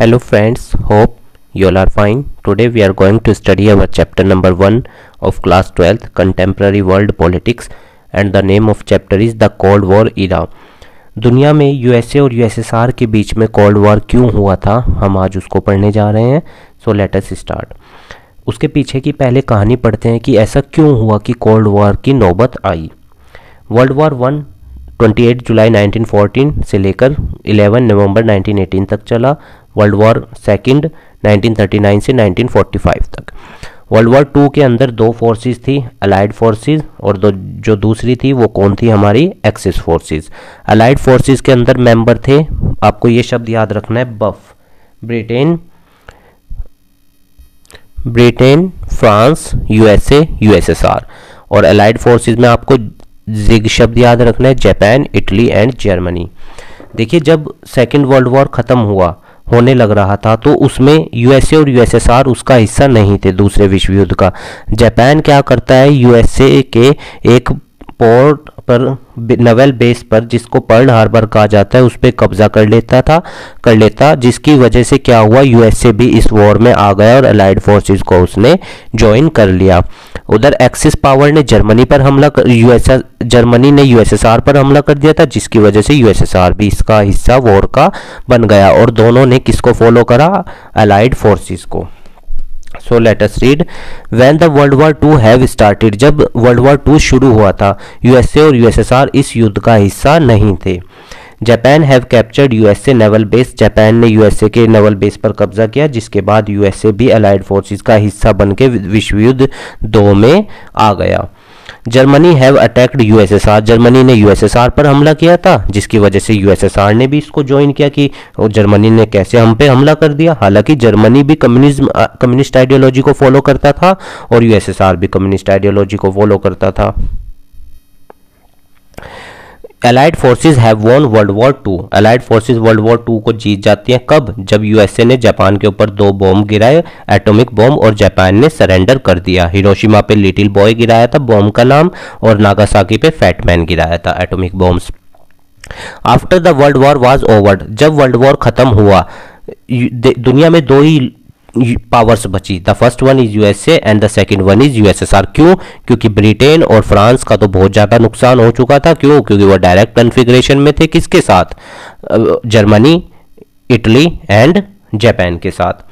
hello friends hope you are fine today we are going to study our chapter number one of class twelfth contemporary world politics and the name of chapter is the cold war era दुनिया में USA और USSR के बीच में cold war क्यों हुआ था हम आज उसको पढ़ने जा रहे हैं सो लेटस स्टार्ट उसके पीछे की पहले कहानी पढ़ते हैं कि ऐसा क्यों हुआ कि कोल्ड वॉर की नौबत आई वर्ल्ड वॉर वन 28 जुलाई 1914 से लेकर 11 नवंबर 1918 तक चला वर्ल्ड वॉर सेकेंड 1939 से 1945 तक वर्ल्ड वॉर टू के अंदर दो फोर्सेस थी अलाइड फोर्सेस और दो जो दूसरी थी वो कौन थी हमारी एक्सिस फोर्सेस अलाइड फोर्सेस के अंदर मेंबर थे आपको ये शब्द याद रखना है बफ Britain Britain France USA USSR और अलाइड फोर्सेस में आपको जिग शब्द याद रखना है जापान इटली एंड जर्मनी देखिए जब सेकेंड वर्ल्ड वॉर ख़त्म हुआ होने लग रहा था तो उसमें यूएसए और यूएसएसआर उसका हिस्सा नहीं थे दूसरे विश्व युद्ध का जापान क्या करता है यूएसए के एक पोर्ट पर नवेल बेस पर जिसको पर्ल हार्बर कहा जाता है उस पर कब्जा कर लेता था कर लेता जिसकी वजह से क्या हुआ यूएसए भी इस वॉर में आ गया और अलाइड फोर्सेस को उसने ज्वाइन कर लिया उधर एक्सिस पावर ने जर्मनी पर हमला कर यूएसए जर्मनी ने यूएसएसआर पर हमला कर दिया था जिसकी वजह से यूएसएसआर भी इसका हिस्सा वॉर का बन गया और दोनों ने किसको फॉलो करा अलाइड फोर्सेस को so let us read when the world war two have started जब वर्ल्ड वॉर टू शुरू हुआ था यूएसए और यूएसएसआर इस युद्ध का हिस्सा नहीं थे Japan have captured USA naval base Japan ने यूएसए के नेवल बेस पर कब्जा किया जिसके बाद यूएसए भी अलाइड फोर्सेस का हिस्सा बनके विश्व युद्ध दो में आ गया Germany have attacked USSR Germany ने यूएसएसआर पर हमला किया था जिसकी वजह से यूएसएसआर ने भी इसको ज्वाइन किया कि जर्मनी ने कैसे हम पे हमला कर दिया हालांकि जर्मनी भी कम्युनिज्म कम्युनिस्ट आइडियोलॉजी को फॉलो करता था और यूएसएसआर भी कम्युनिस्ट आइडियोलॉजी को फॉलो करता था allied forces have won world war two allied forces world war two को जीत जाती हैं कब जब यूएसए ने जापान के ऊपर दो बॉम्ब गिराए एटॉमिक बॉम्ब और जापान ने सरेंडर कर दिया हिरोशिमा पे लिटिल बॉय गिराया था बॉम्ब का नाम और नागासाकी पे फैटमैन गिराया था atomic bombs after the world war was over जब वर्ल्ड वॉर खत्म हुआ दुनिया में दो ही पावर्स बची the first one is USA and the second one is USSR क्यों क्योंकि ब्रिटेन और फ्रांस का तो बहुत ज़्यादा नुकसान हो चुका था क्यों क्योंकि वह डायरेक्ट कन्फिग्रेशन में थे किसके साथ जर्मनी इटली एंड जापान के साथ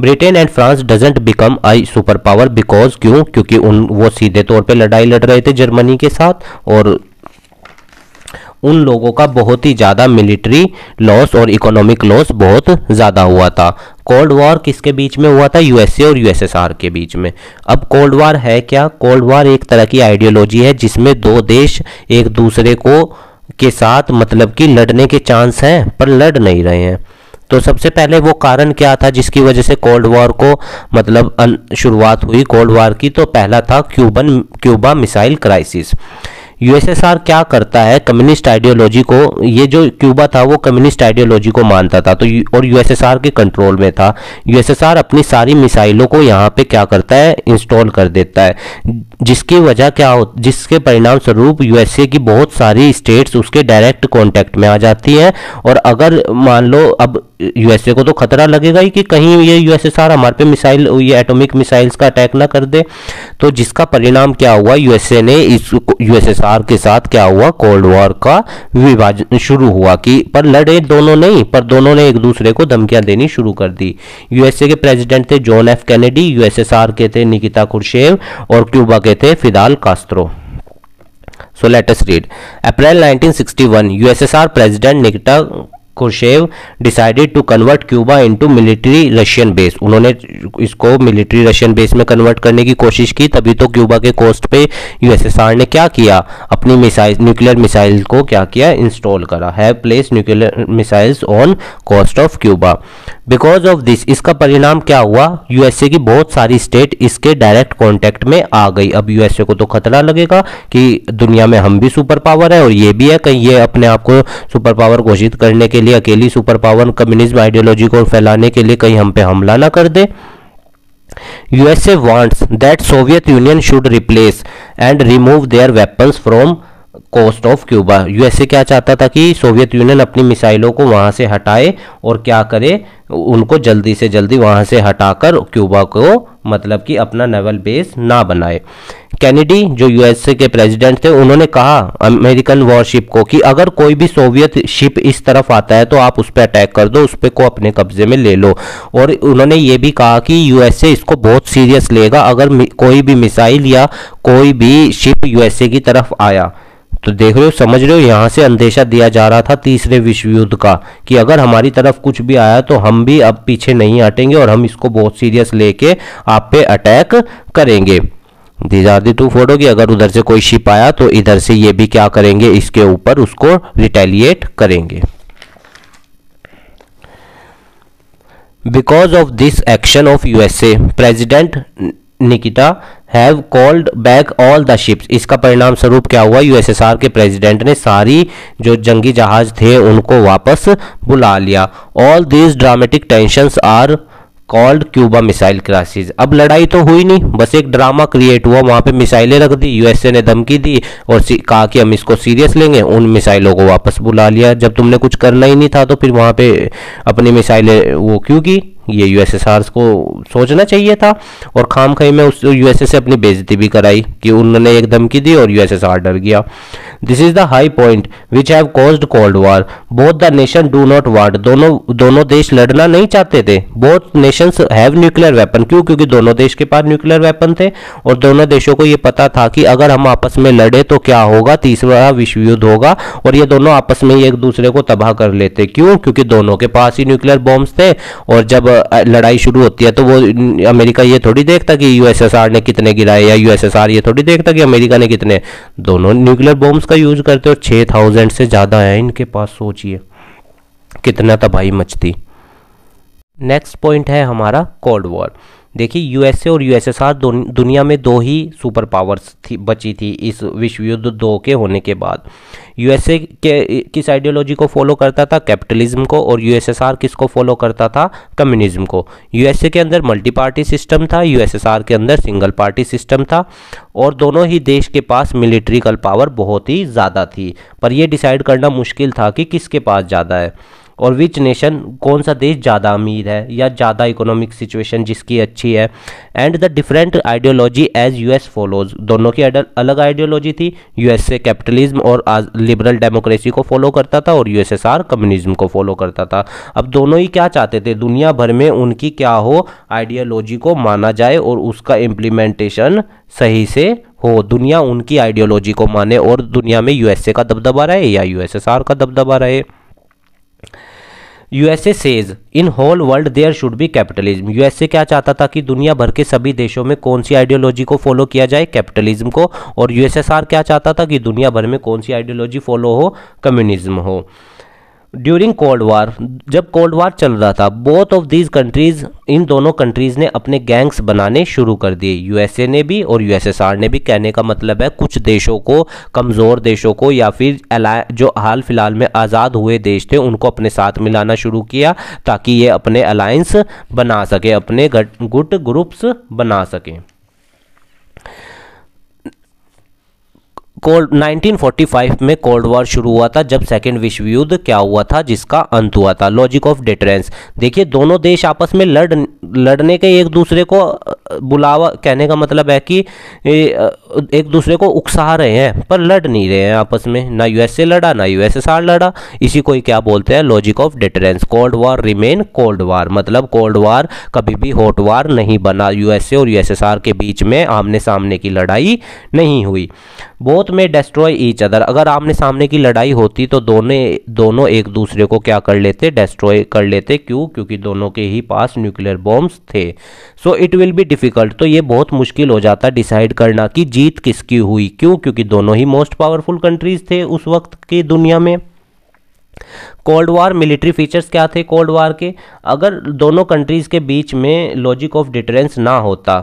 Britain and France doesn't become a super power because क्यों क्योंकि उन वो सीधे तौर पे लड़ाई लड़ रहे थे जर्मनी के साथ और उन लोगों का बहुत ही ज़्यादा मिलिट्री लॉस और इकोनॉमिक लॉस बहुत ज़्यादा हुआ था कोल्ड वॉर किसके बीच में हुआ था यूएसए और यूएसएसआर के बीच में अब कोल्ड वॉर है क्या कोल्ड वॉर एक तरह की आइडियोलॉजी है जिसमें दो देश एक दूसरे को के साथ मतलब कि लड़ने के चांस हैं पर लड़ नहीं रहे हैं तो सबसे पहले वो कारण क्या था जिसकी वजह से कोल्ड वॉर को मतलब शुरुआत हुई कोल्ड वॉर की तो पहला था Cuban Cuba missile crisis USSR क्या करता है कम्युनिस्ट आइडियोलॉजी को ये जो क्यूबा था वो कम्युनिस्ट आइडियोलॉजी को मानता था तो और यूएसएसआर के कंट्रोल में था यूएसएसआर अपनी सारी मिसाइलों को यहाँ पे क्या करता है इंस्टॉल कर देता है जिसकी वजह क्या हो जिसके परिणाम स्वरूप यूएसए की बहुत सारी स्टेट्स उसके डायरेक्ट कॉन्टैक्ट में आ जाती हैं और अगर मान लो अब यूएसए को तो खतरा लगेगा ही कि कहीं ये यूएसएसआर हमारे पे मिसाइल ये एटॉमिक मिसाइल्स का अटैक ना कर दे तो जिसका परिणाम क्या हुआ यूएसए ने इस यूएसएसआर सरकार के साथ क्या हुआ कोल्ड वॉर का विभाजन शुरू हुआ कि पर लड़े दोनों नहीं पर दोनों ने एक दूसरे को धमकियां देनी शुरू कर दी यूएसए के प्रेसिडेंट थे जॉन एफ कैनेडी यूएसएसआर के थे निकिता कुरशेव और क्यूबा के थे Fidel Castro so let us read April 1961 USSR president Nikita Khrushchev decided to convert Cuba into military Russian base उन्होंने इसको मिलिट्री रशियन बेस में कन्वर्ट करने की कोशिश की तभी तो क्यूबा के कोस्ट पे यूएसएसआर ने क्या किया अपनी मिसाइल न्यूक्लियर मिसाइल को क्या किया इंस्टॉल करा है place nuclear missiles on coast of Cuba because of this इसका परिणाम क्या हुआ यूएसए की बहुत सारी स्टेट इसके डायरेक्ट कॉन्टेक्ट में आ गई अब यूएसए को तो खतरा लगेगा कि दुनिया में हम भी सुपर पावर है और ये भी है कहीं ये अपने आप को सुपर पावर घोषित करने के लिए अकेली सुपर पावर कम्युनिज्म आइडियोलॉजी को फैलाने के लिए कहीं हम पे हमला ना कर दे USA wants that Soviet Union should replace and remove their weapons from coast of Cuba USA क्या चाहता था कि सोवियत यूनियन अपनी मिसाइलों को वहाँ से हटाए और क्या करे उनको जल्दी से जल्दी वहाँ से हटाकर क्यूबा को मतलब कि अपना नेवल बेस ना बनाए कैनेडी जो यूएसए के प्रेसिडेंट थे उन्होंने कहा अमेरिकन वॉरशिप को कि अगर कोई भी सोवियत शिप इस तरफ आता है तो आप उस पर अटैक कर दो उस पर को अपने कब्जे में ले लो और उन्होंने ये भी कहा कि यूएसए इसको बहुत सीरियस लेगा अगर कोई भी मिसाइल या कोई भी शिप यूएसए की तरफ आया तो देख रहे हो समझ रहे हो यहाँ से अंदेशा दिया जा रहा था तीसरे विश्व युद्ध का कि अगर हमारी तरफ कुछ भी आया तो हम भी अब पीछे नहीं हटेंगे और हम इसको बहुत सीरियस लेके आप पे अटैक करेंगे these are the two photo की अगर उधर से कोई शिप आया तो इधर से ये भी क्या करेंगे इसके ऊपर उसको रिटेलिएट करेंगे because of this action of USA president Nikita have called back all the ships इसका परिणाम स्वरूप क्या हुआ यूएसएसआर के प्रेसिडेंट ने सारी जो जंगी जहाज थे उनको वापस बुला लिया all these dramatic tensions are called Cuba missile crisis अब लड़ाई तो हुई नहीं बस एक ड्रामा क्रिएट हुआ वहाँ पे मिसाइलें रख दी यूएसए ने धमकी दी और कहा कि हम इसको सीरियस लेंगे उन मिसाइलों को वापस बुला लिया जब तुमने कुछ करना ही नहीं था तो फिर वहाँ पे अपनी मिसाइलें वो क्यों की ये यूएसएसआर को सोचना चाहिए था और खाम खाई में उस यूएसए से अपनी बेजती भी कराई कि उन्होंने एक धमकी दी और यू डर गया this is the high point which have caused cold war both the nation do not want दोनों दोनों देश लड़ना नहीं चाहते थे both nation have nuclear weapon क्यों क्योंकि दोनों देश के पास न्यूक्लियर वेपन थे और दोनों देशों को ये पता था कि अगर हम आपस में लड़े तो क्या होगा तीसरा विश्व युद्ध होगा और ये दोनों आपस में एक दूसरे को तबाह कर लेते क्यों क्योंकि दोनों के पास ही न्यूक्लियर बॉम्ब थे और जब लड़ाई शुरू होती है तो वो अमेरिका ये थोड़ी देखता कि यूएसएसआर ने कितने गिराए या यूएसएसआर ये थोड़ी देखता कि अमेरिका ने कितने दोनों न्यूक्लियर बॉम्ब्स का यूज करते और छः थाउजेंड से ज़्यादा है इनके पास सोचिए कितना तबाही मचती नेक्स्ट पॉइंट है हमारा कोल्ड वॉर देखिए यूएसए और यूएसएसआर दुनिया में दो ही सुपर पावर्स थी बची थी इस विश्व युद्ध दो के होने के बाद यूएसए के किस आइडियोलॉजी को फॉलो करता था कैपिटलिज्म को और यूएसएसआर किसको फॉलो करता था कम्युनिज्म को यूएसए के अंदर मल्टी पार्टी सिस्टम था यूएसएसआर के अंदर सिंगल पार्टी सिस्टम था और दोनों ही देश के पास मिलिट्रिकल पावर बहुत ही ज़्यादा थी पर यह डिसाइड करना मुश्किल था कि किसके पास ज़्यादा है और विच नेशन कौन सा देश ज़्यादा अमीर है या ज़्यादा इकोनॉमिक सिचुएशन जिसकी अच्छी है and the different ideology as U S follows दोनों की अलग आइडियोलॉजी थी यू एस ए कैपिटलिज्म और लिबरल डेमोक्रेसी को फॉलो करता था और U S S R communism को फॉलो करता था अब दोनों ही क्या चाहते थे दुनिया भर में उनकी क्या हो आइडियोलॉजी को माना जाए और उसका इम्प्लीमेंटेशन सही से हो दुनिया उनकी आइडियोलॉजी को माने और दुनिया में यूएसए का दबदबा रहे या यूएसएसआर का दबदबा रहे USA says in whole world there should be capitalism USA क्या चाहता था कि दुनिया भर के सभी देशों में कौन सी आइडियोलॉजी को फॉलो किया जाए कैपिटलिज्म को और यूएसएसआर क्या चाहता था कि दुनिया भर में कौन सी आइडियोलॉजी फॉलो हो कम्युनिज्म हो ड्यूरिंग कोल्ड वार जब कोल्ड वार चल रहा था बोथ ऑफ दीज कंट्रीज इन दोनों कंट्रीज ने अपने गैंग्स बनाने शुरू कर दिए यूएसए ने भी और यूएसएसआर ने भी कहने का मतलब है कुछ देशों को कमज़ोर देशों को या फिर जो हाल फिलहाल में आज़ाद हुए देश थे उनको अपने साथ मिलाना शुरू किया ताकि ये अपने अलायंस बना सके अपने गुट ग्रुप्स बना सकें कोल्ड 1945 में कोल्ड वॉर शुरू हुआ था जब सेकेंड विश्व युद्ध क्या हुआ था जिसका अंत हुआ था लॉजिक ऑफ डिटरेंस देखिए दोनों देश आपस में लड़ लड़ने के एक दूसरे को बुलावा कहने का मतलब है कि एक दूसरे को उकसा रहे हैं पर लड़ नहीं रहे हैं आपस में ना यूएसए लड़ा ना यूएसएसआर लड़ा इसी को ही क्या बोलते हैं logic of deterrence cold war remain cold war मतलब कोल्ड वॉर कभी भी हॉट वॉर नहीं बना यूएसए और यूएसएसआर के बीच में आमने सामने की लड़ाई नहीं हुई बहुत बोथ में डेस्ट्रॉय ईच अदर अगर आमने सामने की लड़ाई होती तो दोनों दोनों एक दूसरे को क्या कर लेते डेस्ट्रॉय कर लेते क्यों क्योंकि दोनों के ही पास न्यूक्लियर बॉम्ब्स थे so it will be difficult तो ये बहुत मुश्किल हो जाता डिसाइड करना कि जीत किसकी हुई क्यों क्योंकि दोनों ही मोस्ट पावरफुल कंट्रीज थे उस वक्त की दुनिया में कोल्ड वार मिलिट्री फीचर्स क्या थे कोल्ड वार के अगर दोनों कंट्रीज़ के बीच में लॉजिक ऑफ डिटरेंस ना होता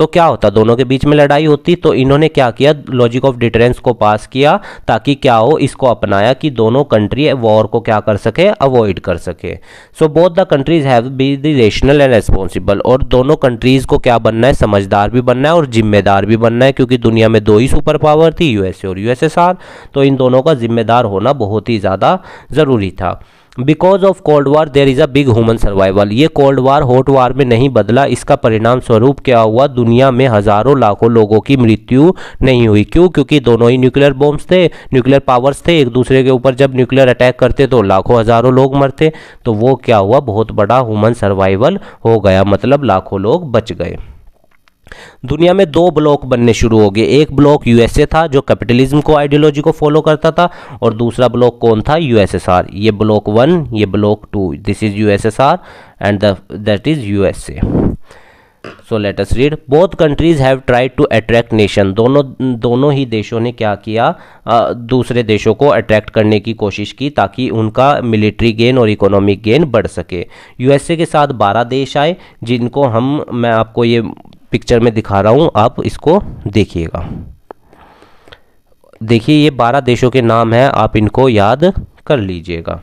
तो क्या होता दोनों के बीच में लड़ाई होती तो इन्होंने क्या किया लॉजिक ऑफ डिटरेंस को पास किया ताकि क्या हो इसको अपनाया कि दोनों कंट्री वॉर को क्या कर सके अवॉइड कर सके so both the countries have be the rational and responsible और दोनों कंट्रीज को क्या बनना है समझदार भी बनना है और जिम्मेदार भी बनना है क्योंकि दुनिया में दो ही सुपर पावर थी यूएसए और यूएसएसआर तो इन दोनों का जिम्मेदार होना बहुत ही ज़्यादा ज़रूरी था because of cold war there is a big human survival ये कोल्ड वार हॉट वार में नहीं बदला इसका परिणाम स्वरूप क्या हुआ दुनिया में हज़ारों लाखों लोगों की मृत्यु नहीं हुई क्यों क्योंकि दोनों ही न्यूक्लियर बॉम्ब्स थे न्यूक्लियर पावर्स थे एक दूसरे के ऊपर जब न्यूक्लियर अटैक करते तो लाखों हज़ारों लोग मरते तो वो क्या हुआ बहुत बड़ा ह्यूमन सर्वाइवल हो गया मतलब लाखों लोग बच गए दुनिया में दो ब्लॉक बनने शुरू हो गए एक ब्लॉक यूएसए था जो कैपिटलिज्म को आइडियोलॉजी को फॉलो करता था और दूसरा ब्लॉक कौन था यूएसएसआर ये ब्लॉक वन ये bloc two this is USSR and that is USA so let us read both countries have tried to attract nation दोनों दोनों ही देशों ने क्या किया आ, दूसरे देशों को अट्रैक्ट करने की कोशिश की ताकि उनका मिलिट्री गेन और इकोनॉमिक गेन बढ़ सके यूएसए के साथ 12 देश आए जिनको हम मैं आपको ये पिक्चर में दिखा रहा हूँ आप इसको देखिएगा देखिए ये बारह देशों के नाम हैं आप इनको याद कर लीजिएगा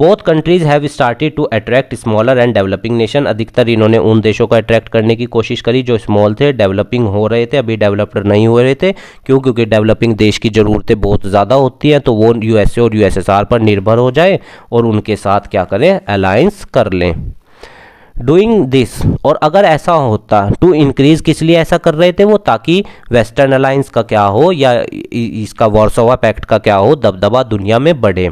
both countries have started to attract smaller and developing nation अधिकतर इन्होंने उन देशों को अट्रैक्ट करने की कोशिश करी जो स्मॉल थे डेवलपिंग हो रहे थे अभी डेवलप्ड नहीं हो रहे थे क्यों क्योंकि डेवलपिंग देश की ज़रूरतें बहुत ज़्यादा होती हैं तो वो यूएसए और यूएसएसआर पर निर्भर हो जाए और उनके साथ क्या करें अलायंस कर लें डूइंग दिस और अगर ऐसा होता टू इंक्रीज किस लिए ऐसा कर रहे थे वो ताकि वेस्टर्न अलायंस का क्या हो या इसका वॉर्सोवा पैक्ट का क्या हो दबदबा दुनिया में बढ़े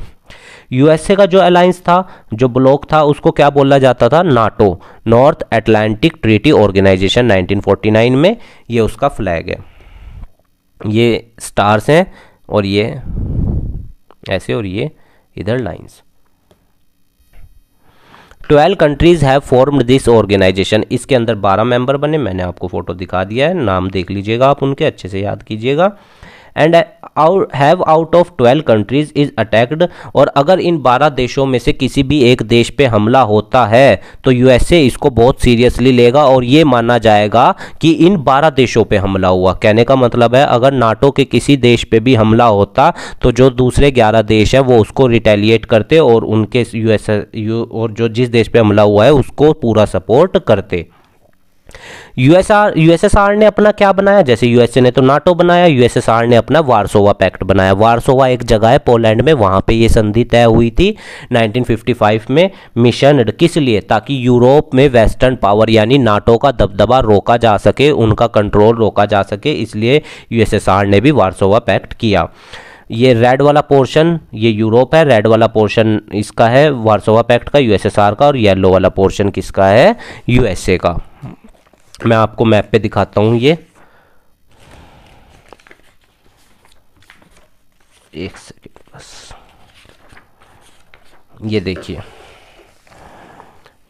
यूएसए का जो अलायंस था जो ब्लॉक था उसको क्या बोला जाता था NATO North Atlantic Treaty Organization 1949 में ये उसका फ्लैग है ये स्टार्स हैं और ये ऐसे और ये इधर lines twelve countries have formed this organization इसके अंदर बारह मेंबर बने मैंने आपको फ़ोटो दिखा दिया है नाम देख लीजिएगा आप उनके अच्छे से याद कीजिएगा and have out of twelve countries is attacked और अगर इन बारह देशों में से किसी भी एक देश पे हमला होता है तो यूएसए इसको बहुत सीरियसली लेगा और ये माना जाएगा कि इन बारह देशों पे हमला हुआ कहने का मतलब है अगर नाटो के किसी देश पे भी हमला होता तो जो दूसरे ग्यारह देश है वो उसको रिटेलिएट करते और उनके यूएसए यू और जो जिस देश पर हमला हुआ है उसको पूरा सपोर्ट करते यूएसआर यूएसएसआर ने अपना क्या बनाया जैसे यूएसए ने तो नाटो बनाया यूएसएसआर ने अपना वारसोवा पैक्ट बनाया वारसोवा एक जगह है पोलैंड में वहां पे ये संधि तय हुई थी 1955 में मिशन किस लिए ताकि यूरोप में वेस्टर्न पावर यानी नाटो का दबदबा रोका जा सके उनका कंट्रोल रोका जा सके इसलिए यूएसएसआर ने भी वारसोवा पैक्ट किया ये रेड वाला पोर्शन ये यूरोप है रेड वाला पोर्शन इसका है वारसोवा पैक्ट का यूएसएसआर का और येलो वाला पोर्शन किसका है यूएसए का मैं आपको मैप पे दिखाता हूँ ये एक सेकेंड बस ये देखिए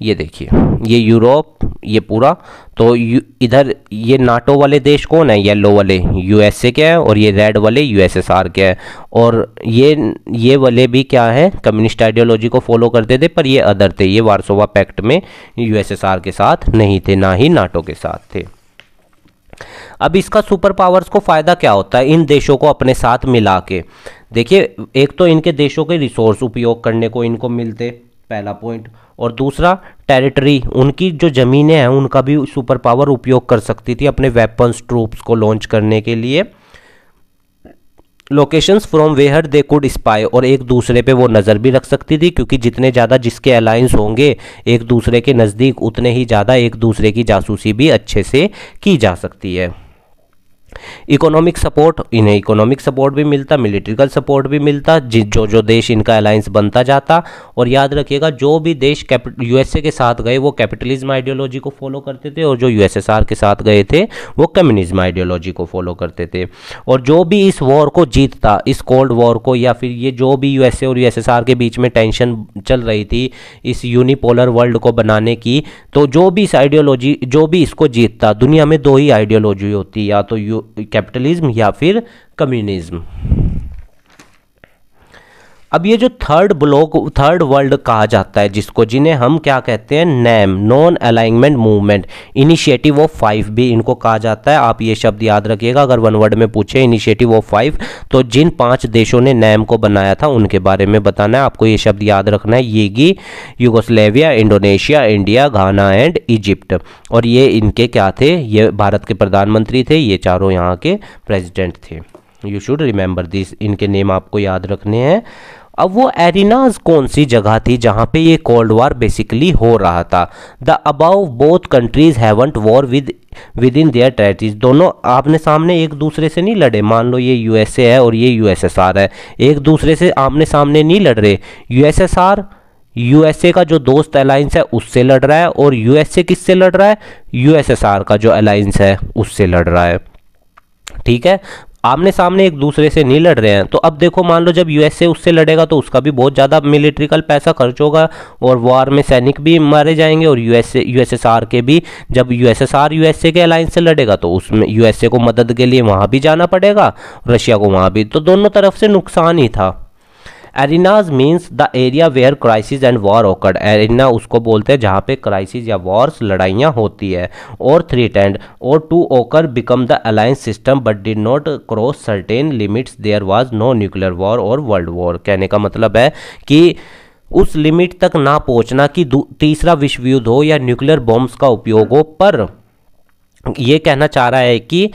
ये देखिए ये यूरोप ये पूरा तो इधर ये नाटो वाले देश कौन है येलो वाले यूएसए के हैं और ये रेड वाले यूएसएसआर के हैं और ये ये वाले भी क्या है कम्युनिस्ट आइडियोलॉजी को फॉलो करते थे पर ये अदर थे ये वारसोवा पैक्ट में यूएसएसआर के साथ नहीं थे ना ही नाटो के साथ थे अब इसका सुपर पावर्स को फ़ायदा क्या होता है इन देशों को अपने साथ मिला के देखिए एक तो इनके देशों के रिसोर्स उपयोग करने को इनको मिलते पहला पॉइंट और दूसरा टेरिटरी उनकी जो ज़मीनें हैं उनका भी सुपर पावर उपयोग कर सकती थी अपने वेपन्स ट्रूप्स को लॉन्च करने के लिए locations from where they could spy और एक दूसरे पे वो नज़र भी रख सकती थी क्योंकि जितने ज़्यादा जिसके अलायंस होंगे एक दूसरे के नज़दीक उतने ही ज़्यादा एक दूसरे की जासूसी भी अच्छे से की जा सकती है इकोनॉमिक सपोर्ट इन्हें इकोनॉमिक सपोर्ट भी मिलता मिलिट्रिकल सपोर्ट भी मिलता जिस जो जो देश इनका अलायंस बनता जाता और याद रखिएगा जो भी देश यूएसए के साथ गए वो कैपिटलिज्म आइडियोलॉजी को फॉलो करते थे और जो यूएसएसआर के साथ गए थे वो कम्युनिज्म आइडियोलॉजी को फॉलो करते थे और जो भी इस वॉर को जीतता इस कोल्ड वॉर को या फिर ये जो भी यूएसए और यूएसएसआर के बीच में टेंशन चल रही थी इस यूनिपोलर वर्ल्ड को बनाने की तो जो भी इस आइडियोलॉजी जो भी इसको जीतता दुनिया में दो ही आइडियोलॉजी होती या तो यू कैपिटलिज्म या फिर कम्युनिज्म अब ये जो थर्ड ब्लॉक थर्ड वर्ल्ड कहा जाता है जिसको जिन्हें हम क्या कहते हैं NAM non alignment movement initiative of five भी इनको कहा जाता है आप ये शब्द याद रखिएगा अगर वन वर्ड में पूछे इनिशिएटिव ऑफ फाइव तो जिन पांच देशों ने नैम को बनाया था उनके बारे में बताना है आपको ये शब्द याद रखना है येगी Yugoslavia Indonesia India Ghana and Egypt और ये इनके क्या थे ये भारत के प्रधानमंत्री थे ये चारों यहाँ के प्रेजिडेंट थे यू शुड रिमेंबर दिस इनके नेम आपको याद रखने हैं अब वो एरिनाज कौन सी जगह थी जहाँ पे ये कोल्ड वार बेसिकली हो रहा था the about both countries haven't war with with in their territories दोनों आपने सामने एक दूसरे से नहीं लड़े मान लो ये यूएसए है और ये यूएसएसआर है एक दूसरे से आमने सामने नहीं लड़ रहे यूएसएसआर यूएसए का जो दोस्त अलायंस है उससे लड़ रहा है और यूएसए किससे लड़ रहा है यूएसएसआर का जो अलायंस है उससे लड़ रहा है ठीक है आमने सामने एक दूसरे से नहीं लड़ रहे हैं तो अब देखो मान लो जब यूएसए उससे लड़ेगा तो उसका भी बहुत ज़्यादा मिलिट्रिकल पैसा खर्च होगा और वार में सैनिक भी मारे जाएंगे और यूएसए यूएसएसआर के भी जब यूएसएसआर यूएसए के अलायंस से लड़ेगा तो उसमें यूएसए को मदद के लिए वहाँ भी जाना पड़ेगा रशिया को वहाँ भी तो दोनों तरफ से नुकसान ही था arenas means the area where crisis and war occurred arena उसको बोलते हैं जहाँ पे क्राइसिस या वॉर्स लड़ाइयाँ होती है और थ्री टेंड और to occur become the alliance system but did not cross certain limits there was no nuclear war और वर्ल्ड वॉर कहने का मतलब है कि उस लिमिट तक ना पहुँचना कि तीसरा विश्व युद्ध हो या न्यूक्लियर बॉम्ब्स का उपयोग हो पर यह कहना चाह रहा है कि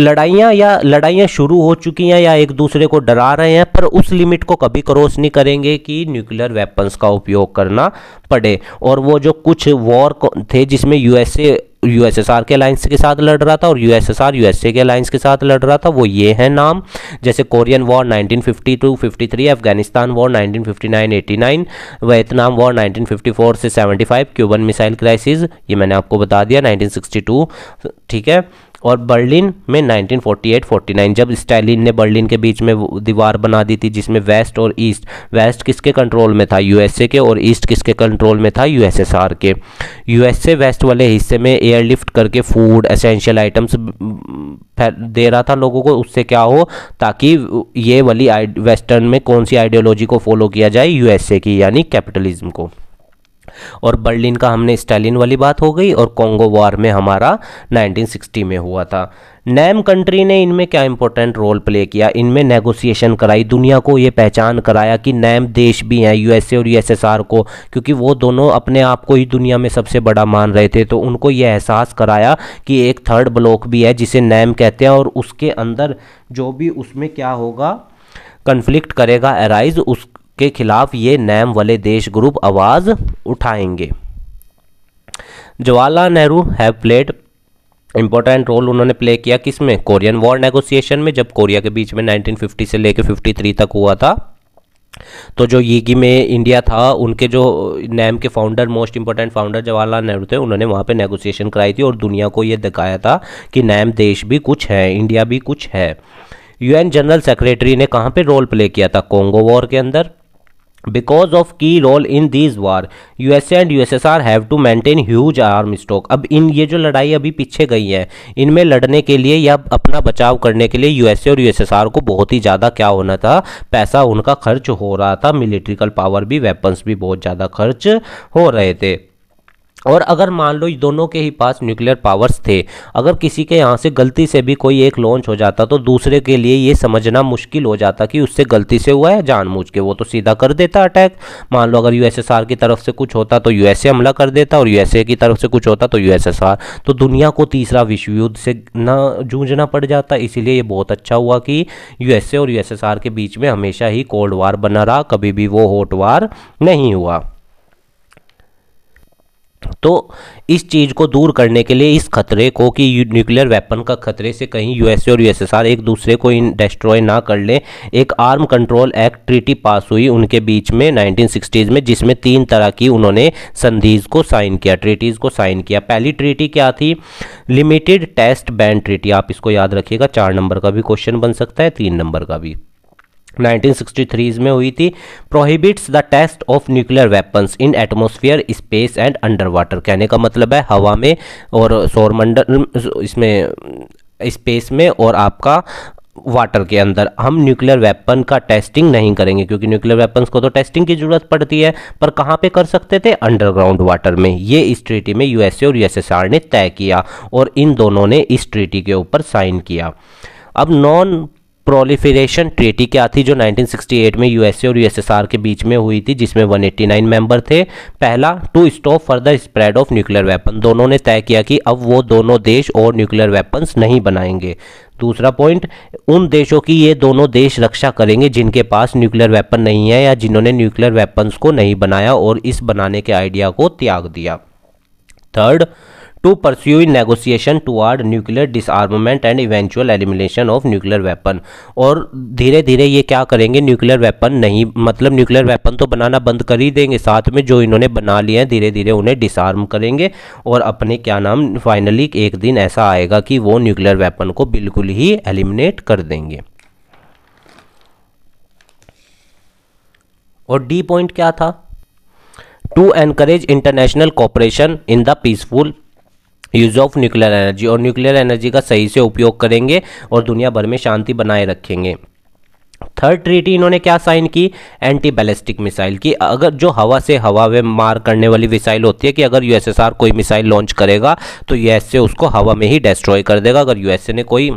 लड़ाइयाँ या लड़ाइयाँ शुरू हो चुकी हैं या एक दूसरे को डरा रहे हैं पर उस लिमिट को कभी क्रॉस नहीं करेंगे कि न्यूक्लियर वेपन्स का उपयोग करना पड़े और वो जो कुछ वॉर थे जिसमें यूएसए यूएसएसआर के अलायंस के साथ लड़ रहा था और यूएसएसआर यूएसए के अलायंस के साथ लड़ रहा था वो ये है नाम जैसे Korean war 1952 53 Afghanistan war 1959 89 Vietnam war 1954 से 75 क्यूबन मिसाइल क्राइसिस ये मैंने आपको बता दिया 1962 ठीक है और बर्लिन में 1948-49 जब स्टालिन ने बर्लिन के बीच में दीवार बना दी थी जिसमें वेस्ट और ईस्ट वेस्ट किसके कंट्रोल में था यूएसए के और ईस्ट किसके कंट्रोल में था यूएसएसआर के यूएसए वेस्ट वाले हिस्से में एयरलिफ्ट करके फूड एसेंशियल आइटम्स दे रहा था लोगों को उससे क्या हो ताकि ये वाली वेस्टर्न में कौन सी आइडियोलॉजी को फॉलो किया जाए यूएसए की यानी कैपिटलिज्म को और बर्लिन का हमने स्टालिन वाली बात हो गई और कॉन्गो वॉर में हमारा 1960 में हुआ था नैम कंट्री ने इनमें क्या इंपॉर्टेंट रोल प्ले किया इनमें नेगोशिएशन कराई दुनिया को ये पहचान कराया कि नैम देश भी हैं यूएसए और यूएसएसआर को क्योंकि वो दोनों अपने आप को ही दुनिया में सबसे बड़ा मान रहे थे तो उनको ये एहसास कराया कि एक थर्ड ब्लॉक भी है जिसे नैम कहते हैं और उसके अंदर जो भी उसमें क्या होगा कन्फ्लिक्ट करेगा एराइज उसके खिलाफ ये नैम वाले देश ग्रुप आवाज़ उठाएंगे Jawaharlal Nehru have played important role उन्होंने प्ले किया किस में कोरियन वॉर नेगोशिएशन में जब कोरिया के बीच में 1950 से लेकर 53 तक हुआ था तो जो यीगी में इंडिया था उनके जो नैम के founder most important founder Jawaharlal Nehru थे उन्होंने वहाँ पे नेगोशिएशन कराई थी और दुनिया को ये दिखाया था कि नैम देश भी कुछ है इंडिया भी कुछ है यूएन जनरल सेक्रेटरी ने कहाँ पे रोल प्ले किया था कोंगो वॉर के अंदर because of key role in this war U A and U R have to maintain huge arm stock अब इन ये जो लड़ाई अभी पीछे गई है इनमें लड़ने के लिए या अपना बचाव करने के लिए ए और आर को बहुत ही ज़्यादा क्या होना था पैसा उनका खर्च हो रहा था मिलिट्रिकल पावर भी वेपन्स भी बहुत ज़्यादा खर्च हो रहे थे और अगर मान लो दोनों के ही पास न्यूक्लियर पावर्स थे अगर किसी के यहाँ से गलती से भी कोई एक लॉन्च हो जाता तो दूसरे के लिए ये समझना मुश्किल हो जाता कि उससे गलती से हुआ है जानबूझ के वो तो सीधा कर देता अटैक मान लो अगर यूएसएसआर की तरफ से कुछ होता तो यूएसए हमला कर देता और यूएसए की तरफ से कुछ होता तो यूएसएसआर तो दुनिया को तीसरा विश्व युद्ध से ना जूझना पड़ जाता इसीलिए ये बहुत अच्छा हुआ कि यूएसए और यूएसएसआर के बीच में हमेशा ही कोल्ड वार बना रहा कभी भी वो हॉट वार नहीं हुआ तो इस चीज़ को दूर करने के लिए इस खतरे को कि न्यूक्लियर वेपन का खतरे से कहीं यूएसए और यूएसएसआर एक दूसरे को इन डिस्ट्रॉय ना कर लें एक arm control act treaty pass हुई उनके बीच में 1960s में जिसमें तीन तरह की उन्होंने संधिज़ को साइन किया ट्रीटीज़ को साइन किया पहली ट्रीटी क्या थी लिमिटेड टेस्ट बैंड ट्रीटी आप इसको याद रखिएगा चार नंबर का भी क्वेश्चन बन सकता है तीन नंबर का भी 1963 में हुई थी prohibits the test of nuclear weapons in atmosphere space and under water कहने का मतलब है हवा में और सौरमंडल इसमें स्पेस में और आपका वाटर के अंदर हम न्यूक्लियर वेपन का टेस्टिंग नहीं करेंगे क्योंकि न्यूक्लियर वेपन्स को तो टेस्टिंग की जरूरत पड़ती है पर कहाँ पे कर सकते थे अंडरग्राउंड वाटर में ये इस ट्रीटी में यूएसए और यूएसएसआर ने तय किया और इन दोनों ने इस ट्रीटी के ऊपर साइन किया अब नॉन प्रोलिफिरेशन ट्रेटी क्या थी जो 1968 में यूएसए और यूएसएसआर के बीच में हुई थी जिसमें 189 मेंबर थे पहला to stop further spread of nuclear weapon दोनों ने तय किया कि अब वो दोनों देश और न्यूक्लियर वेपन्स नहीं बनाएंगे दूसरा पॉइंट उन देशों की ये दोनों देश रक्षा करेंगे जिनके पास न्यूक्लियर वेपन नहीं है या जिन्होंने न्यूक्लियर वेपन्स को नहीं बनाया और इस बनाने के आइडिया को त्याग दिया third to pursue negotiation negotiation toward nuclear disarmament and eventual elimination of nuclear weapon और धीरे धीरे ये क्या करेंगे न्यूक्लियर वेपन नहीं मतलब न्यूक्लियर वेपन तो बनाना बंद कर ही देंगे साथ में जो इन्होंने बना लिए हैं धीरे धीरे उन्हें डिसआर्म करेंगे और अपने क्या नाम फाइनली एक दिन ऐसा आएगा कि वो न्यूक्लियर वेपन को बिल्कुल ही एलिमिनेट कर देंगे और डी पॉइंट क्या था to encourage international cooperation in the peaceful use of nuclear energy और न्यूक्लियर एनर्जी का सही से उपयोग करेंगे और दुनिया भर में शांति बनाए रखेंगे थर्ड ट्रीटी इन्होंने क्या साइन की एंटी बैलिस्टिक मिसाइल की अगर जो हवा से हवा में मार करने वाली मिसाइल होती है कि अगर यूएसएसआर कोई मिसाइल लॉन्च करेगा तो यूएसए उसको हवा में ही डिस्ट्रॉय कर देगा अगर यूएसए ने कोई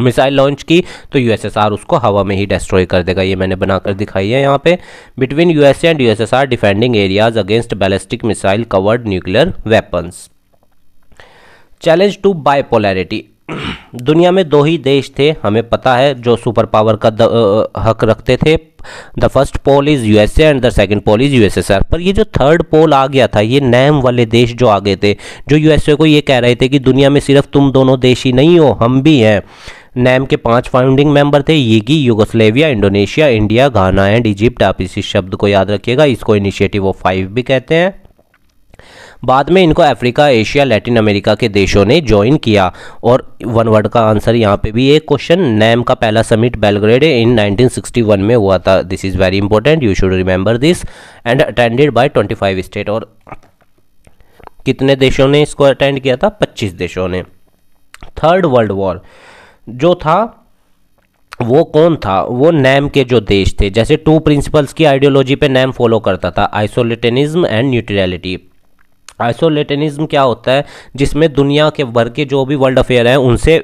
मिसाइल लॉन्च की तो यूएसएसआर उसको हवा में ही डिस्ट्रॉय कर देगा ये मैंने बनाकर दिखाई है यहाँ पे between USA and USSR defending areas against ballistic missile covered nuclear weapons challenge to by दुनिया में दो ही देश थे हमें पता है जो सुपर पावर का द, आ, हक रखते थे the first pole is USA and the second pole is USSR पर ये जो थर्ड पोल आ गया था ये नैम वाले देश जो आ गए थे जो यूएसए को ये कह रहे थे कि दुनिया में सिर्फ तुम दोनों देश ही नहीं हो हम भी हैं नैम के पांच फाउंडिंग मेंबर थे की Yugoslavia Indonesia India Ghana and Egypt आप इसी शब्द को याद रखिएगा इसको इनिशिएटिव ऑफ फाइव भी कहते हैं बाद में इनको अफ्रीका एशिया लैटिन अमेरिका के देशों ने ज्वाइन किया और वन वर्ड का आंसर यहाँ पे भी एक क्वेश्चन नैम का पहला समिट बेलग्रेड इन नाइनटीन में हुआ था this is very important you should remember this and attended twenty five state और कितने देशों ने इसको अटेंड किया था 25 देशों ने थर्ड वर्ल्ड वॉर जो था वो कौन था वो नैम के जो देश थे जैसे टू प्रिंसिपल्स की आइडियोलॉजी पे नैम फॉलो करता था आइसोलेटेनिज्म एंड न्यूट्रलिटी आइसोलेटनिज्म क्या होता है जिसमें दुनिया के भर के जो भी वर्ल्ड अफेयर हैं उनसे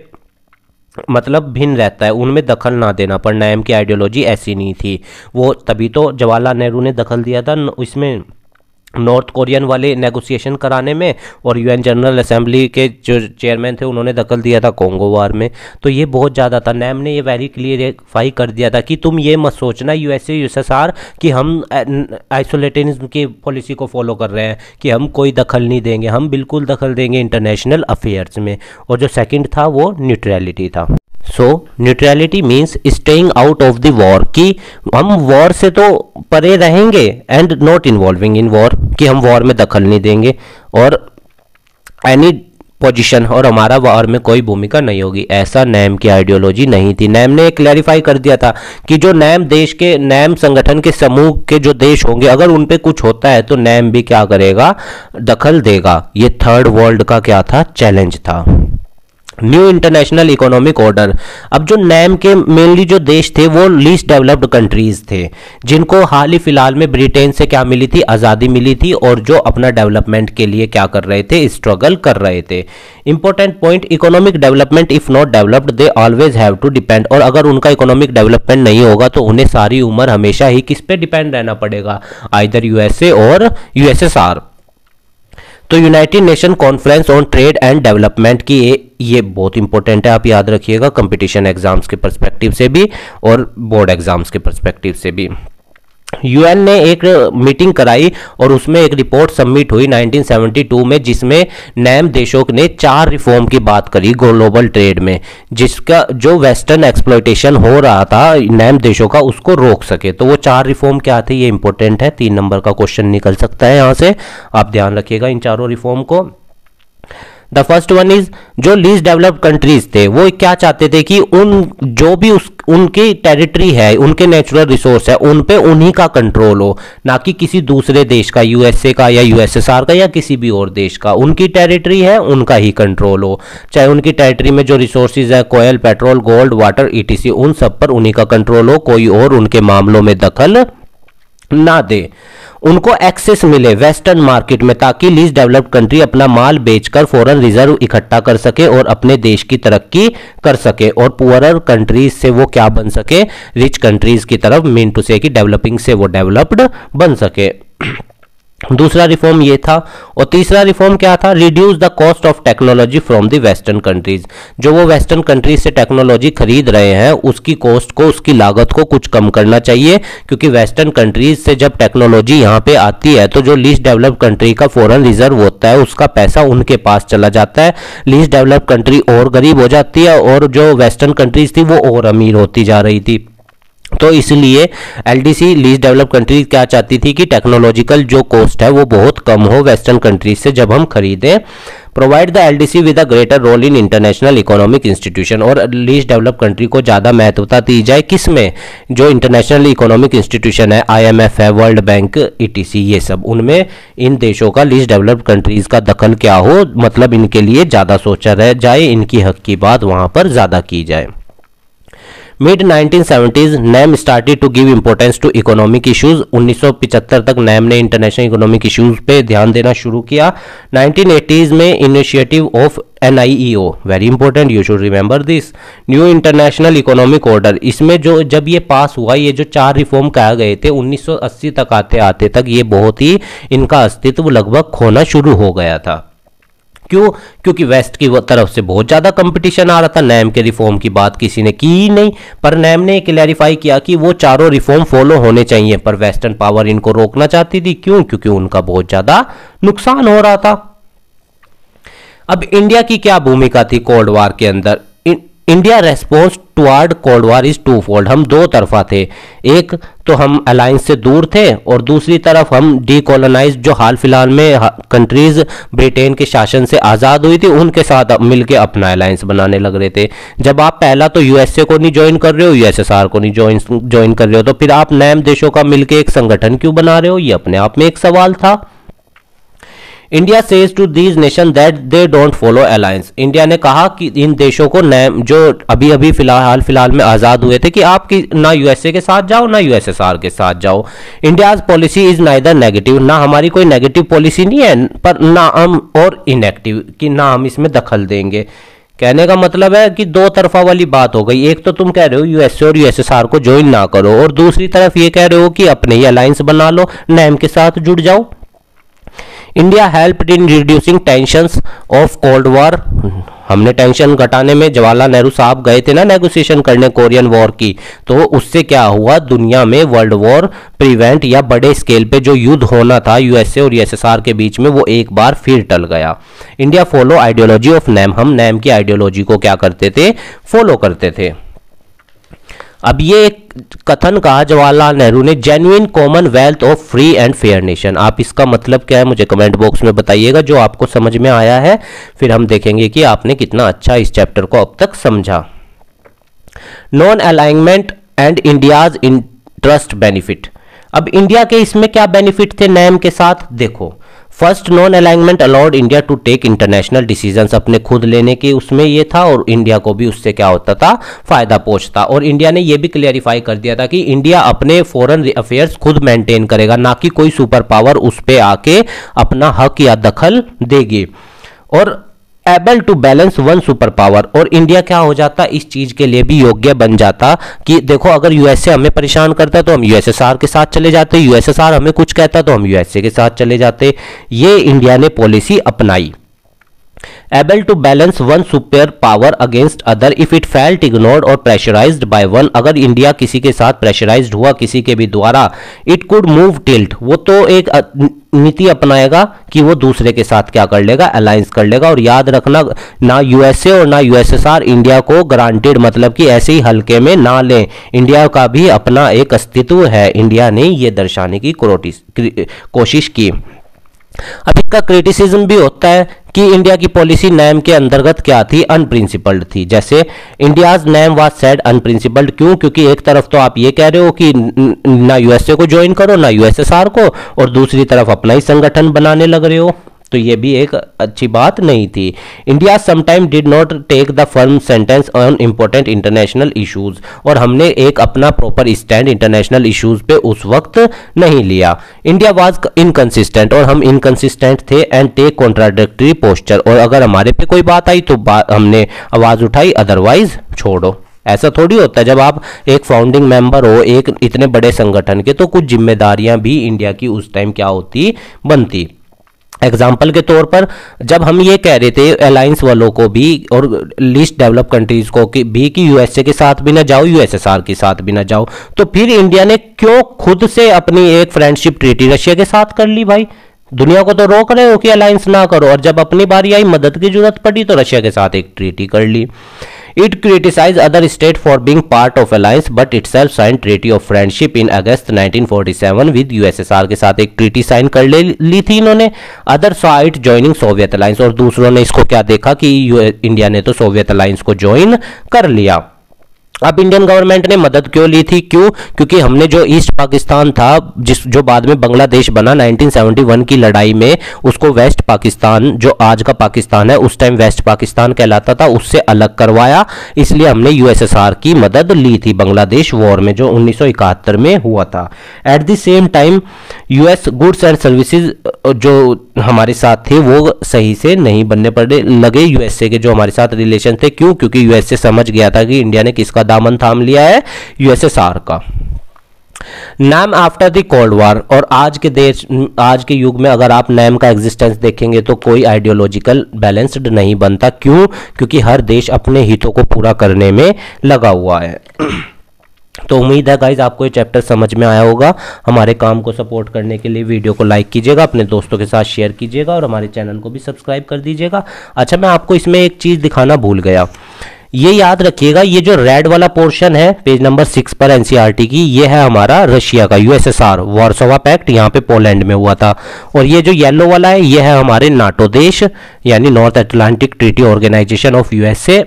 मतलब भिन्न रहता है उनमें दखल ना देना पर नैम की आइडियोलॉजी ऐसी नहीं थी वो तभी तो जवाहरलाल नेहरू ने दखल दिया था इसमें नॉर्थ कोरियन वाले नेगोशिएशन कराने में और यूएन जनरल असेंबली के जो चेयरमैन थे उन्होंने दखल दिया था कोंगो वार में तो ये बहुत ज़्यादा था नैम ने ये वेरी क्लियरफाई कर दिया था कि तुम ये मत सोचना यूएसए यूएसएसआर कि हम आइसोलेटनिज्म की पॉलिसी को फॉलो कर रहे हैं कि हम कोई दखल नहीं देंगे हम बिल्कुल दखल देंगे इंटरनेशनल अफेयर्स में और जो सेकेंड था वो न्यूट्रैलिटी था सो neutrality means staying out of the war कि हम वॉर से तो परे रहेंगे and not involving in war कि हम वॉर में दखल नहीं देंगे और एनी पोजीशन और हमारा वॉर में कोई भूमिका नहीं होगी ऐसा नैम की आइडियोलॉजी नहीं थी नैम ने क्लैरिफाई कर दिया था कि जो नैम देश के नैम संगठन के समूह के जो देश होंगे अगर उन पर कुछ होता है तो नैम भी क्या करेगा दखल देगा ये थर्ड वर्ल्ड का क्या था चैलेंज था न्यू इंटरनेशनल इकोनॉमिक ऑर्डर अब जो नैम के मेनली जो देश थे वो लीस्ट डेवलप्ड कंट्रीज थे जिनको हाल ही फिलहाल में ब्रिटेन से क्या मिली थी आज़ादी मिली थी और जो अपना डेवलपमेंट के लिए क्या कर रहे थे स्ट्रगल कर रहे थे important point economic development if not developed they always have to depend और अगर उनका इकोनॉमिक डेवलपमेंट नहीं होगा तो उन्हें सारी उम्र हमेशा ही किस पे डिपेंड रहना पड़ेगा आइधर यूएसए और यूएसएसआर तो United Nation Conference on Trade and Development की ये ये बहुत इंपॉर्टेंट है आप याद रखिएगा कंपटीशन एग्जाम्स के परस्पेक्टिव से भी और बोर्ड एग्जाम्स के परस्पेक्टिव से भी यूएन ने एक मीटिंग कराई और उसमें एक रिपोर्ट सबमिट हुई 1972 में जिसमें नैम देशों ने चार रिफॉर्म की बात करी ग्लोबल ट्रेड में जिसका जो वेस्टर्न एक्सप्लोटेशन हो रहा था नैम देशों का उसको रोक सके तो वो चार रिफॉर्म क्या थे ये इंपॉर्टेंट है तीन नंबर का क्वेश्चन निकल सकता है यहाँ से आप ध्यान रखिएगा इन चारों रिफॉर्म को द फर्स्ट वन इज जो लीस्ट डेवलप्ड कंट्रीज थे वो क्या चाहते थे कि उन जो भी उस उनकी टेरिटरी है उनके नेचुरल रिसोर्स है उन पे उन्हीं का कंट्रोल हो ना कि किसी दूसरे देश का यूएसए का या यूएसएसआर का या किसी भी और देश का उनकी टेरिटरी है उनका ही कंट्रोल हो चाहे उनकी टेरिटरी में जो रिसोर्सेज है कोयल पेट्रोल गोल्ड वाटर ईटीसी उन सब पर उन्हीं का कंट्रोल हो कोई और उनके मामलों में दखल ना दे उनको एक्सेस मिले वेस्टर्न मार्केट में ताकि लीज डेवलप्ड कंट्री अपना माल बेचकर फॉरेन रिजर्व इकट्ठा कर सके और अपने देश की तरक्की कर सके और पुअरर कंट्रीज से वो क्या बन सके रिच कंट्रीज की तरफ मीन टू से कि डेवलपिंग से वो डेवलप्ड बन सके दूसरा रिफॉर्म ये था और तीसरा रिफॉर्म क्या था reduce the cost of technology from the western countries जो वो वेस्टर्न कंट्रीज से टेक्नोलॉजी खरीद रहे हैं उसकी कॉस्ट को उसकी लागत को कुछ कम करना चाहिए क्योंकि वेस्टर्न कंट्रीज से जब टेक्नोलॉजी यहाँ पे आती है तो जो लीस्ट डेवलप कंट्री का फॉरन रिजर्व होता है उसका पैसा उनके पास चला जाता है लीस्ट डेवलप कंट्री और गरीब हो जाती है और जो वेस्टर्न कंट्रीज थी वो और अमीर होती जा रही थी तो इसलिए L D C least develop country क्या चाहती थी कि टेक्नोलॉजिकल जो कॉस्ट है वो बहुत कम हो वेस्टर्न कंट्रीज से जब हम खरीदें provide the L D C with a greater role in international economic institution और लीस्ट डेवलप कंट्री को ज़्यादा महत्वता दी जाए किस में जो इंटरनेशनल इकोनॉमिक इंस्टीट्यूशन है आई एम एफ है World Bank E T C ये सब उनमें इन देशों का लीस्ट डेवलप कंट्रीज़ का दखल क्या हो मतलब इनके लिए ज़्यादा सोचा रह जाए इनकी हक की बात वहाँ पर ज़्यादा की जाए mid 1970s NAM started to give importance to economic issues 1975 तक नैम ने इंटरनेशनल इकोनॉमिक इश्यूज पे ध्यान देना शुरू किया 1980s में initiative of NIEO very important you should remember this new international economic order इसमें जो जब ये पास हुआ ये जो चार रिफॉर्म कहा गए थे 1980 तक आते आते तक ये बहुत ही इनका अस्तित्व लगभग खोना शुरू हो गया था क्यों क्योंकि वेस्ट की तरफ से बहुत ज़्यादा कंपटीशन आ रहा था नैम के रिफॉर्म की बात किसी ने की ही नहीं पर नैम ने क्लैरिफाई किया कि वो चारों रिफॉर्म फॉलो होने चाहिए पर वेस्टर्न पावर इनको रोकना चाहती थी क्यों क्योंकि उनका बहुत ज़्यादा नुकसान हो रहा था अब इंडिया की क्या भूमिका थी कोल्ड वार के अंदर India response toward cold war is twofold हम दो तरफा थे एक तो हम अलायंस से दूर थे और दूसरी तरफ हम डीकोलोनाइज जो हाल फिलहाल में कंट्रीज ब्रिटेन के शासन से आज़ाद हुई थी उनके साथ मिलकर अपना अलायंस बनाने लग रहे थे जब आप पहला तो यूएसए को नहीं ज्वाइन कर रहे हो यूएसएसआर को नहीं ज्वाइन ज्वाइन कर रहे हो तो फिर आप नए देशों का मिलकर एक संगठन क्यों बना रहे हो ये अपने आप में एक सवाल था India says to these nation that they don't follow alliance India ने कहा कि इन देशों को नए जो अभी अभी फिलहाल फिलहाल में आज़ाद हुए थे कि आप कि ना यूएसए के साथ जाओ ना यूएसएसआर के साथ जाओ India's policy is neither negative ना हमारी कोई नेगेटिव पॉलिसी नहीं है पर ना हम और इनएक्टिव कि ना हम इसमें दखल देंगे कहने का मतलब है कि दो तरफा वाली बात हो गई एक तो तुम कह रहे हो यूएसए और यूएसएसआर को ज्वाइन ना करो और दूसरी तरफ ये कह रहे हो कि अपने ही अलायंस बना लो नैम के साथ जुड़ जाओ India help in reducing tensions of cold war हमने टेंशन घटाने में जवाहरलाल नेहरू साहब गए थे ना नेगोशिएशन करने कोरियन वॉर की तो उससे क्या हुआ दुनिया में वर्ल्ड वॉर प्रिवेंट या बड़े स्केल पे जो युद्ध होना था यूएसए और यूएसएसआर के बीच में वो एक बार फिर टल गया India follow ideology of NAM हम नैम की आइडियोलॉजी को क्या करते थे फॉलो करते थे अब ये एक कथन कहा जवाहरलाल नेहरू ने common commonwealth of free and fair nation आप इसका मतलब क्या है मुझे कमेंट बॉक्स में बताइएगा जो आपको समझ में आया है फिर हम देखेंगे कि आपने कितना अच्छा इस चैप्टर को अब तक समझा non alignment and India's interest benefit अब इंडिया के इसमें क्या बेनिफिट थे नैम के साथ देखो first non alignment allowed India to take international decisions अपने खुद लेने के उसमें ये था और इंडिया को भी उससे क्या होता था फायदा पहुंचता और इंडिया ने ये भी क्लियरिफाई कर दिया था कि इंडिया अपने फॉरेन अफेयर्स खुद मेंटेन करेगा ना कि कोई सुपर पावर उस पर आके अपना हक या दखल देगी और able to balance one super power और इंडिया क्या हो जाता इस चीज के लिए भी योग्य बन जाता कि देखो अगर यूएसए हमें परेशान करता तो हम यूएसएसआर के साथ चले जाते यूएसएसआर हमें कुछ कहता है तो हम यूएसए के साथ चले जाते ये इंडिया ने पॉलिसी अपनाई able to balance one super power against other if it felt ignored और प्रेशराइज बाय वन अगर इंडिया किसी के साथ प्रेशराइज हुआ किसी के भी द्वारा इट कुड मूव टिल्ट वो तो एक नीति अपनाएगा कि वो दूसरे के साथ क्या कर लेगा अलायंस कर लेगा और याद रखना ना यूएसए और ना यूएसएसआर इंडिया को ग्रांटेड मतलब कि ऐसे ही हल्के में ना लें इंडिया का भी अपना एक अस्तित्व है इंडिया ने ये दर्शाने की कोशिश की अब इसका क्रिटिसिज्म भी होता है कि इंडिया की पॉलिसी नैम के अंतर्गत क्या थी अनप्रिंसिपल्ड थी जैसे India's name was said unprincipled क्यों क्योंकि एक तरफ तो आप ये कह रहे हो कि ना यूएसए को ज्वाइन करो ना यूएसएसआर को और दूसरी तरफ अपना ही संगठन बनाने लग रहे हो तो ये भी एक अच्छी बात नहीं थी India sometime did not take the firm sentence on important international issues और हमने एक अपना प्रॉपर स्टैंड इंटरनेशनल इशूज़ पे उस वक्त नहीं लिया इंडिया वॉज इनकन्सिस्टेंट और हम इनकन्सिस्टेंट थे एंड टेक कॉन्ट्राडिक्टी पोस्चर और अगर हमारे पे कोई बात आई तो बा, हमने आवाज़ उठाई अदरवाइज छोड़ो ऐसा थोड़ी होता है जब आप एक फाउंडिंग मेंबर हो एक इतने बड़े संगठन के तो कुछ जिम्मेदारियां भी इंडिया की उस टाइम क्या होती बनती एग्जाम्पल के तौर पर जब हम ये कह रहे थे अलायंस वालों को भी और लिस्ट डेवलप कंट्रीज को कि भी कि यूएसए के साथ भी ना जाओ यूएसएसआर के साथ भी ना जाओ तो फिर इंडिया ने क्यों खुद से अपनी एक फ्रेंडशिप ट्रीटी रशिया के साथ कर ली भाई दुनिया को तो रोक रहे हो कि अलायंस ना करो और जब अपनी बारी आई मदद की जरूरत पड़ी तो रशिया के साथ एक ट्रीटी कर ली it criticise other state for being part of alliance but itself sign treaty of friendship in August 1947 forty seven with USSR के साथ एक ट्रीटी साइन कर ले ली थी इन्होंने other side joining Soviet alliance और दूसरों ने इसको क्या देखा कि इंडिया ने तो सोवियत अलायंस को ज्वाइन कर लिया अब इंडियन गवर्नमेंट ने मदद क्यों ली थी क्यों क्योंकि हमने जो ईस्ट पाकिस्तान था जिस जो बाद में बांग्लादेश बना 1971 की लड़ाई में उसको वेस्ट पाकिस्तान जो आज का पाकिस्तान है उस टाइम वेस्ट पाकिस्तान कहलाता था उससे अलग करवाया इसलिए हमने यूएसएसआर की मदद ली थी बांग्लादेश वॉर में जो उन्नीस में हुआ था at the same time US goods and services जो हमारे साथ थे वो सही से नहीं बनने पड़े लगे यूएसए के जो हमारे साथ रिलेशन थे क्यों क्योंकि यूएसए समझ गया था कि इंडिया ने किसका दामन थाम लिया है यूएसएसआर का name after the cold war और आज के देश आज के युग में अगर आप नैम का एग्जिस्टेंस देखेंगे तो कोई आइडियोलॉजिकल बैलेंस्ड नहीं बनता क्यों क्योंकि हर देश अपने हितों को पूरा करने में लगा हुआ है तो उम्मीद है गाइज आपको ये चैप्टर समझ में आया होगा हमारे काम को सपोर्ट करने के लिए वीडियो को लाइक कीजिएगा अपने दोस्तों के साथ शेयर कीजिएगा और हमारे चैनल को भी सब्सक्राइब कर दीजिएगा अच्छा मैं आपको इसमें एक चीज़ दिखाना भूल गया ये याद रखिएगा ये जो रेड वाला पोर्शन है पेज नंबर सिक्स पर एनसीआरटी e की ये है हमारा रशिया का यूएसएसआर वार्सोवा पैक्ट यहाँ पे पोलैंड में हुआ था और ये जो येलो वाला है ये है हमारे नाटो देश यानी north Atlantic treaty organisation of USA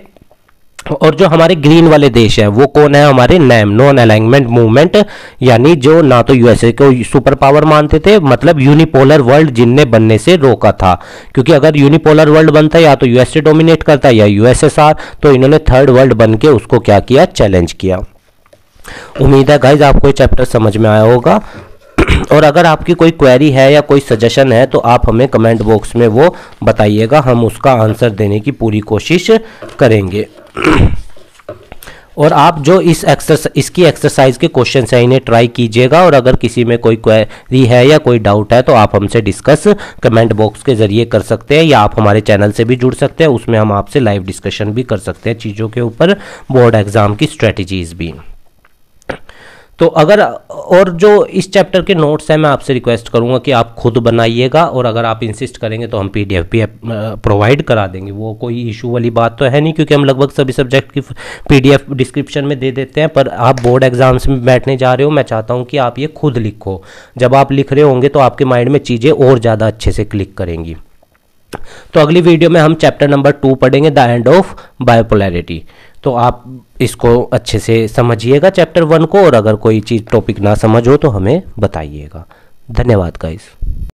और जो हमारे ग्रीन वाले देश हैं वो कौन है हमारे नैम नॉन अलाइनमेंट मूवमेंट यानी जो ना तो यूएसए को सुपर पावर मानते थे मतलब यूनिपोलर वर्ल्ड जिनने बनने से रोका था क्योंकि अगर यूनिपोलर वर्ल्ड बनता या तो यूएसए डोमिनेट करता या यूएसएसआर तो इन्होंने थर्ड वर्ल्ड बन के उसको क्या किया चैलेंज किया उम्मीद है गाइज आपको चैप्टर समझ में आया होगा और अगर आपकी कोई क्वेरी है या कोई सजेशन है तो आप हमें कमेंट बॉक्स में वो बताइएगा हम उसका आंसर देने की पूरी कोशिश करेंगे और आप जो इस एक्सरसाइज इसकी एक्सरसाइज के क्वेश्चन है इन्हें ट्राई कीजिएगा और अगर किसी में कोई क्वेरी है या कोई डाउट है तो आप हमसे डिस्कस कमेंट बॉक्स के जरिए कर सकते हैं या आप हमारे चैनल से भी जुड़ सकते हैं उसमें हम आपसे लाइव डिस्कशन भी कर सकते हैं चीज़ों के ऊपर बोर्ड एग्जाम की स्ट्रेटजीज भी तो अगर और जो इस चैप्टर के नोट्स हैं मैं आपसे रिक्वेस्ट करूंगा कि आप खुद बनाइएगा और अगर आप इंसिस्ट करेंगे तो हम पी डी भी प्रोवाइड करा देंगे वो कोई इशू वाली बात तो है नहीं क्योंकि हम लगभग सभी सब्जेक्ट की पी डिस्क्रिप्शन में दे देते हैं पर आप बोर्ड एग्जाम्स में बैठने जा रहे हो मैं चाहता हूँ कि आप ये खुद लिखो जब आप लिख रहे होंगे तो आपके माइंड में चीज़ें और ज़्यादा अच्छे से क्लिक करेंगी तो अगली वीडियो में हम चैप्टर नंबर टू पढ़ेंगे द एंड ऑफ बायोपोलैरिटी तो आप इसको अच्छे से समझिएगा चैप्टर वन को और अगर कोई चीज़ टॉपिक ना समझ हो तो हमें बताइएगा धन्यवाद गाइस